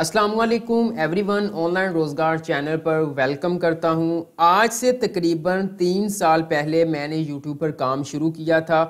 every everyone online रोज़गार channel पर welcome करता हूँ आज से तकरीबन तीन साल पहले मैंने यूट्यूब पर काम शुरू किया था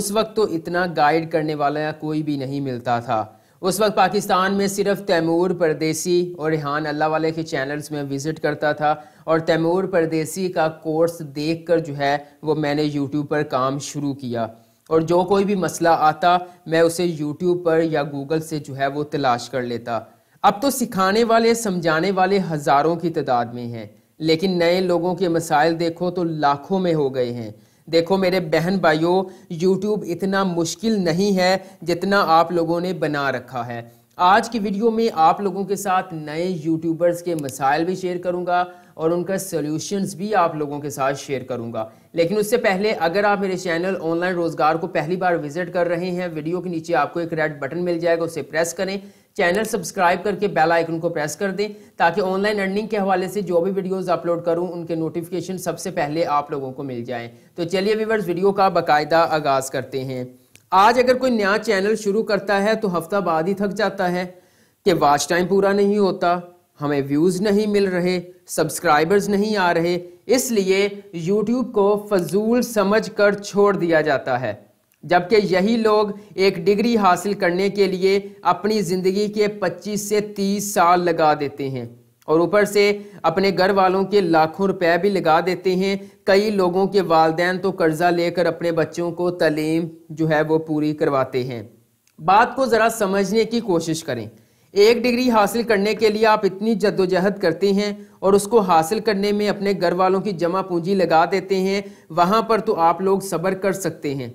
उस वक्त तो इतना गाइड करने वाला कोई भी नहीं मिलता था उस वक्त पाकिस्तान में सिर्फ तैमूर परदेसी और रिहान अल्लाह वाले के चैनल्स में विज़िट करता था और तैमूर परदेसी का कोर्स देखकर जो है वो मैंने यूट्यूब पर काम शुरू किया और जो कोई भी मसला आता मैं उसे यूट्यूब पर या गूगल से जो है वो तलाश कर लेता अब तो सिखाने वाले समझाने वाले हज़ारों की तादाद में हैं लेकिन नए लोगों के मसाइल देखो तो लाखों में हो गए हैं देखो मेरे बहन भाइयों यूट्यूब इतना मुश्किल नहीं है जितना आप लोगों ने बना रखा है आज की वीडियो में आप लोगों के साथ नए यूट्यूबर्स के मसाइल भी शेयर करूंगा और उनका सॉल्यूशंस भी आप लोगों के साथ शेयर करूंगा लेकिन उससे पहले अगर आप मेरे चैनल ऑनलाइन रोज़गार को पहली बार विजिट कर रहे हैं वीडियो के नीचे आपको एक रेड बटन मिल जाएगा उसे प्रेस करें चैनल सब्सक्राइब करके बेल आइकन को प्रेस कर दें ताकि ऑनलाइन अर्निंग के हवाले से जो भी वीडियोस अपलोड करूं उनके नोटिफिकेशन सबसे पहले आप लोगों को मिल जाएं तो चलिए व्यूवर्स वीडियो का बाकायदा आगाज़ करते हैं आज अगर कोई नया चैनल शुरू करता है तो हफ्ता बाद ही थक जाता है कि वॉच टाइम पूरा नहीं होता हमें व्यूज़ नहीं मिल रहे सब्सक्राइबर्स नहीं आ रहे इसलिए यूट्यूब को फजूल समझ कर छोड़ दिया जाता है जबकि यही लोग एक डिग्री हासिल करने के लिए अपनी ज़िंदगी के 25 से 30 साल लगा देते हैं और ऊपर से अपने घर वालों के लाखों रुपए भी लगा देते हैं कई लोगों के वालदेन तो कर्ज़ा लेकर अपने बच्चों को तलीम जो है वो पूरी करवाते हैं बात को ज़रा समझने की कोशिश करें एक डिग्री हासिल करने के लिए आप इतनी जद्दोजहद करते हैं और उसको हासिल करने में अपने घर वालों की जमा पूंजी लगा देते हैं वहाँ पर तो आप लोग सब्र कर सकते हैं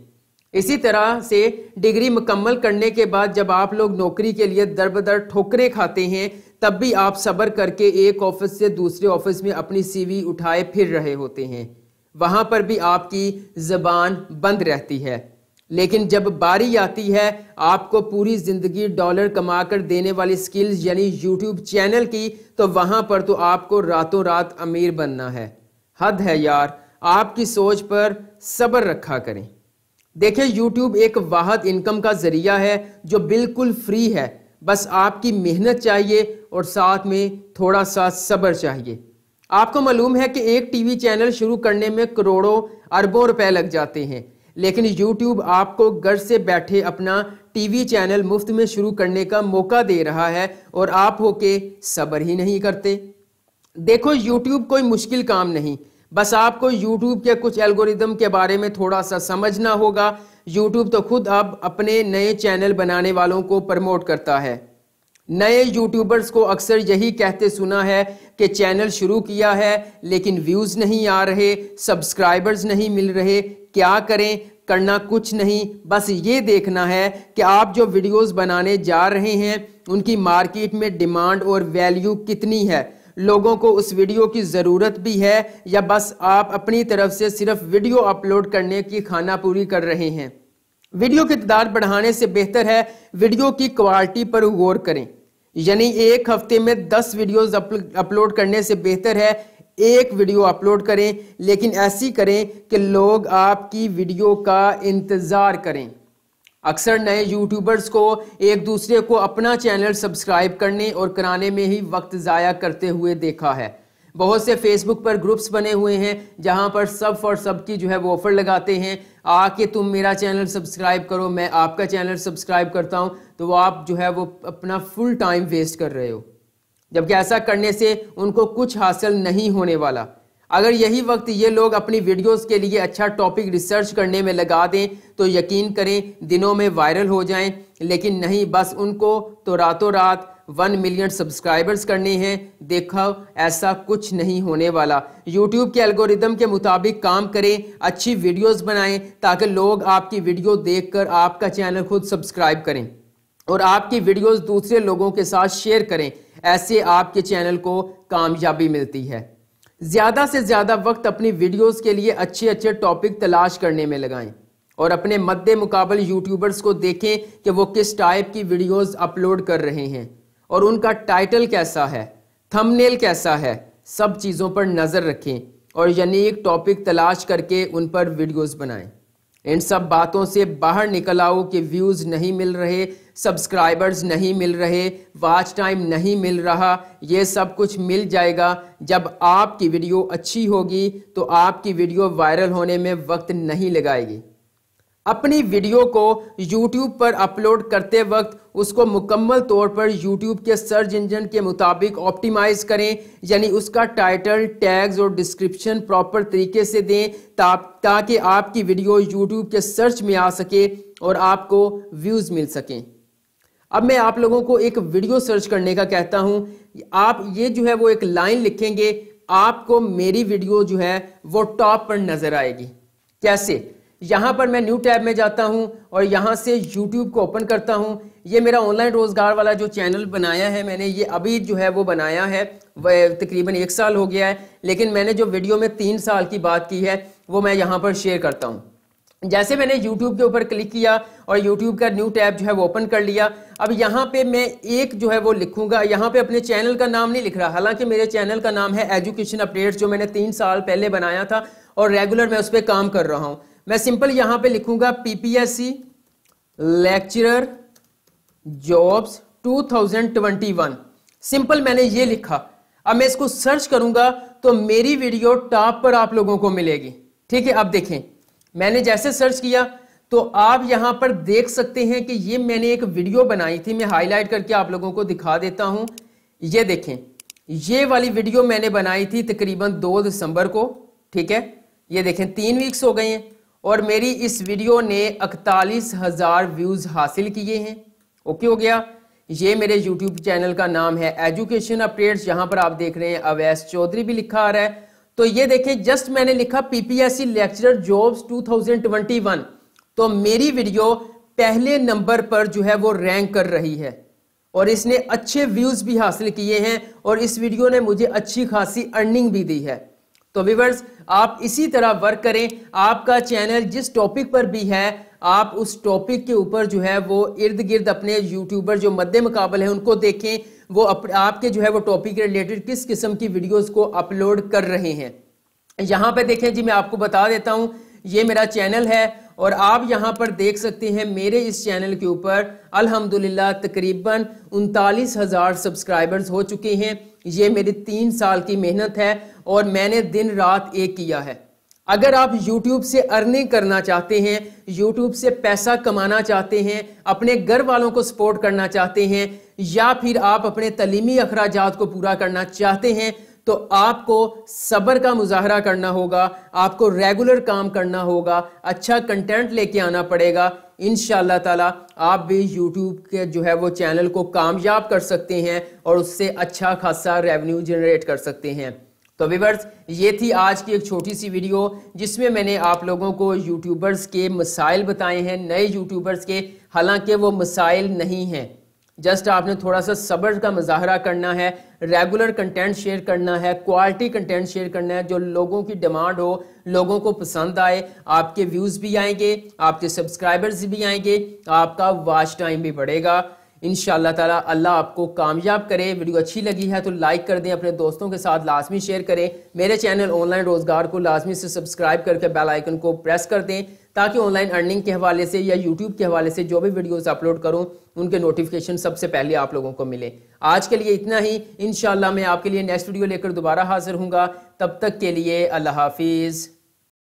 इसी तरह से डिग्री मुकम्मल करने के बाद जब आप लोग नौकरी के लिए दर बदर ठोकरें खाते हैं तब भी आप सब्र करके एक ऑफिस से दूसरे ऑफिस में अपनी सीवी उठाए फिर रहे होते हैं वहां पर भी आपकी जबान बंद रहती है लेकिन जब बारी आती है आपको पूरी ज़िंदगी डॉलर कमा कर देने वाली स्किल्स यानी यूट्यूब चैनल की तो वहां पर तो आपको रातों रात अमीर बनना है हद है यार आपकी सोच पर सब्र रखा करें देखिए YouTube एक वाहद इनकम का ज़रिया है जो बिल्कुल फ्री है बस आपकी मेहनत चाहिए और साथ में थोड़ा सा सब्र चाहिए आपको मालूम है कि एक टीवी चैनल शुरू करने में करोड़ों अरबों रुपए लग जाते हैं लेकिन YouTube आपको घर से बैठे अपना टीवी चैनल मुफ्त में शुरू करने का मौका दे रहा है और आप होके सब्र ही नहीं करते देखो YouTube कोई मुश्किल काम नहीं बस आपको यूट्यूब के कुछ एल्गोरिदम के बारे में थोड़ा सा समझना होगा यूट्यूब तो खुद अब अपने नए चैनल बनाने वालों को प्रमोट करता है नए यूट्यूबर्स को अक्सर यही कहते सुना है कि चैनल शुरू किया है लेकिन व्यूज़ नहीं आ रहे सब्सक्राइबर्स नहीं मिल रहे क्या करें करना कुछ नहीं बस ये देखना है कि आप जो वीडियोस बनाने जा रहे हैं उनकी मार्केट में डिमांड और वैल्यू कितनी है लोगों को उस वीडियो की ज़रूरत भी है या बस आप अपनी तरफ से सिर्फ वीडियो अपलोड करने की खाना पूरी कर रहे हैं वीडियो की तदाद बढ़ाने से बेहतर है वीडियो की क्वालिटी पर गौर करें यानी एक हफ्ते में दस वीडियोस अपलोड करने से बेहतर है एक वीडियो अपलोड करें लेकिन ऐसी करें कि लोग आपकी वीडियो का इंतज़ार करें अक्सर नए यूट्यूबर्स को एक दूसरे को अपना चैनल सब्सक्राइब करने और कराने में ही वक्त ज़ाया करते हुए देखा है बहुत से फेसबुक पर ग्रुप्स बने हुए हैं जहां पर सब और सब की जो है वो ऑफ़र लगाते हैं आके तुम मेरा चैनल सब्सक्राइब करो मैं आपका चैनल सब्सक्राइब करता हूं तो आप जो है वो अपना फुल टाइम वेस्ट कर रहे हो जबकि ऐसा करने से उनको कुछ हासिल नहीं होने वाला अगर यही वक्त ये लोग अपनी वीडियोस के लिए अच्छा टॉपिक रिसर्च करने में लगा दें तो यकीन करें दिनों में वायरल हो जाएं लेकिन नहीं बस उनको तो रातों रात वन मिलियन सब्सक्राइबर्स करने हैं देखो ऐसा कुछ नहीं होने वाला यूट्यूब के एल्गोरिदम के मुताबिक काम करें अच्छी वीडियोस बनाएं ताकि लोग आपकी वीडियो देखकर आपका चैनल खुद सब्सक्राइब करें और आपकी वीडियोस दूसरे लोगों के साथ शेयर करें ऐसे आपके चैनल को कामयाबी मिलती है ज़्यादा से ज़्यादा वक्त अपनी वीडियोस के लिए अच्छे अच्छे टॉपिक तलाश करने में लगाएं और अपने मद्द मुकाबल यूट्यूबर्स को देखें कि वो किस टाइप की वीडियोस अपलोड कर रहे हैं और उनका टाइटल कैसा है थंबनेल कैसा है सब चीज़ों पर नज़र रखें और एक टॉपिक तलाश करके उन पर वीडियोस बनाएं इन सब बातों से बाहर निकल आओ कि व्यूज़ नहीं मिल रहे सब्सक्राइबर्स नहीं मिल रहे वाच टाइम नहीं मिल रहा ये सब कुछ मिल जाएगा जब आपकी वीडियो अच्छी होगी तो आपकी वीडियो वायरल होने में वक्त नहीं लगाएगी अपनी वीडियो को YouTube पर अपलोड करते वक्त उसको मुकम्मल तौर पर YouTube के सर्च इंजन के मुताबिक ऑप्टिमाइज़ करें यानी उसका टाइटल टैग्स और डिस्क्रिप्शन प्रॉपर तरीके से दें ताकि आपकी वीडियो YouTube के सर्च में आ सके और आपको व्यूज़ मिल सकें अब मैं आप लोगों को एक वीडियो सर्च करने का कहता हूं आप ये जो है वो एक लाइन लिखेंगे आपको मेरी वीडियो जो है वो टॉप पर नज़र आएगी कैसे यहाँ पर मैं न्यू टैब में जाता हूँ और यहाँ से यूट्यूब को ओपन करता हूँ ये मेरा ऑनलाइन रोज़गार वाला जो चैनल बनाया है मैंने ये अभी जो है वो बनाया है वह तकरीबन एक साल हो गया है लेकिन मैंने जो वीडियो में तीन साल की बात की है वो मैं यहाँ पर शेयर करता हूँ जैसे मैंने YouTube के ऊपर क्लिक किया और YouTube का न्यू टैब जो है वो ओपन कर लिया अब यहाँ पे मैं एक जो है वो लिखूंगा यहाँ पे अपने चैनल का नाम नहीं लिख रहा हालांकि मेरे चैनल का नाम है एजुकेशन अपडेट्स जो मैंने तीन साल पहले बनाया था और रेगुलर मैं उस पर काम कर रहा हूँ मैं सिंपल यहां पे लिखूंगा पीपीएससी लेक्चरर जॉब्स 2021 सिंपल मैंने ये लिखा अब मैं इसको सर्च करूंगा तो मेरी वीडियो टॉप पर आप लोगों को मिलेगी ठीक है अब देखें मैंने जैसे सर्च किया तो आप यहां पर देख सकते हैं कि ये मैंने एक वीडियो बनाई थी मैं हाईलाइट करके आप लोगों को दिखा देता हूं ये देखें ये वाली वीडियो मैंने बनाई थी तकरीबन दो दिसंबर को ठीक है ये देखें तीन वीक्स हो गए हैं और मेरी इस वीडियो ने इकतालीस हज़ार व्यूज़ हासिल किए हैं ओके हो गया ये मेरे यूट्यूब चैनल का नाम है एजुकेशन अपडेट्स यहां पर आप देख रहे हैं अवैस चौधरी भी लिखा आ रहा है तो ये देखें जस्ट मैंने लिखा पीपीएससी लेक्चरर जॉब्स 2021 तो मेरी वीडियो पहले नंबर पर जो है वो रैंक कर रही है और इसने अच्छे व्यूज़ भी हासिल किए हैं और इस वीडियो ने मुझे अच्छी खासी अर्निंग भी दी है तो व्यूवर्स आप इसी तरह वर्क करें आपका चैनल जिस टॉपिक पर भी है आप उस टॉपिक के ऊपर जो है वो इर्द गिर्द अपने यूट्यूबर जो मद्दे मुकाबले हैं उनको देखें वो अप, आपके जो है वो टॉपिक रिलेटेड किस किस्म की वीडियोस को अपलोड कर रहे हैं यहाँ पे देखें जी मैं आपको बता देता हूँ ये मेरा चैनल है और आप यहाँ पर देख सकते हैं मेरे इस चैनल के ऊपर अल्हम्दुलिल्लाह तकरीबन उनतालीस हज़ार सब्सक्राइबर्स हो चुके हैं ये मेरी तीन साल की मेहनत है और मैंने दिन रात एक किया है अगर आप YouTube से अर्निंग करना चाहते हैं YouTube से पैसा कमाना चाहते हैं अपने घर वालों को सपोर्ट करना चाहते हैं या फिर आप अपने तलीमी अखराज को पूरा करना चाहते हैं तो आपको सब्र का मुजाहरा करना होगा आपको रेगुलर काम करना होगा अच्छा कंटेंट लेके आना पड़ेगा इन ताला आप भी यूट्यूब के जो है वो चैनल को कामयाब कर सकते हैं और उससे अच्छा खासा रेवेन्यू जनरेट कर सकते हैं तो वीवर्स ये थी आज की एक छोटी सी वीडियो जिसमें मैंने आप लोगों को यूट्यूबर्स के मसाइल बताए हैं नए यूट्यूबर्स के हालांकि वो मसाइल नहीं हैं जस्ट आपने थोड़ा सा सब्र का मुजाहरा करना है रेगुलर कंटेंट शेयर करना है क्वालिटी कंटेंट शेयर करना है जो लोगों की डिमांड हो लोगों को पसंद आए आपके व्यूज़ भी आएंगे आपके सब्सक्राइबर्स भी आएंगे आपका वॉच टाइम भी बढ़ेगा इन ताला अल्लाह आपको कामयाब करे वीडियो अच्छी लगी है तो लाइक कर दें अपने दोस्तों के साथ लाजमी शेयर करें मेरे चैनल ऑनलाइन रोज़गार को लाजमी से सब्सक्राइब करके बेल आइकन को प्रेस कर दें ताकि ऑनलाइन अर्निंग के हवाले से या यूट्यूब के हवाले से जो भी वीडियोस अपलोड करूं उनके नोटिफिकेशन सबसे पहले आप लोगों को मिले आज के लिए इतना ही इन मैं आपके लिए नेक्स्ट वीडियो लेकर दोबारा हाजिर हूँगा तब तक के लिए अल्लाह हाफिज़